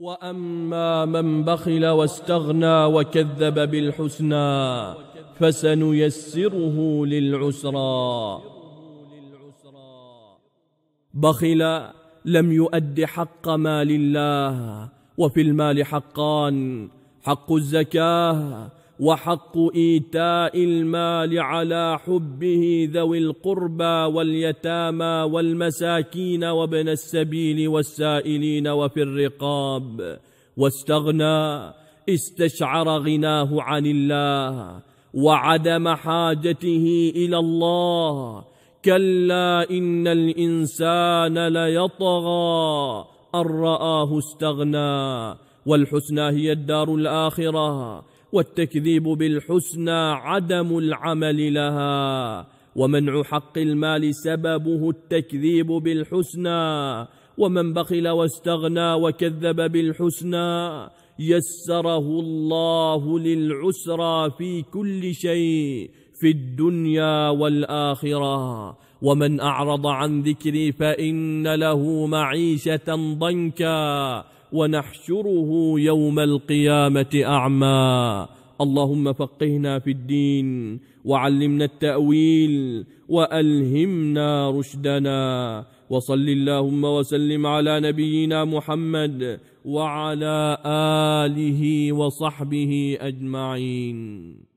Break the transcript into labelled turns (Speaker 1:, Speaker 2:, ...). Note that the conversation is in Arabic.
Speaker 1: واما من بخل واستغنى وكذب بالحسنى فسنيسره للعسرى بخل لم يؤد حق مال الله وفي المال حقان حق الزكاه وحق إيتاء المال على حبه ذوي القربى واليتامى والمساكين وابن السبيل والسائلين وفي الرقاب واستغنى استشعر غناه عن الله وعدم حاجته إلى الله كلا إن الإنسان ليطغى أن رآه استغنى والحسنى هي الدار الآخرة والتكذيب بالحسنى عدم العمل لها ومنع حق المال سببه التكذيب بالحسنى ومن بخل واستغنى وكذب بالحسنى يسره الله للعسرى في كل شيء في الدنيا والآخرة ومن أعرض عن ذكري فإن له معيشة ضنكا ونحشره يوم القيامه اعمى اللهم فقهنا في الدين وعلمنا التاويل والهمنا رشدنا وصل اللهم وسلم على نبينا محمد وعلى اله وصحبه اجمعين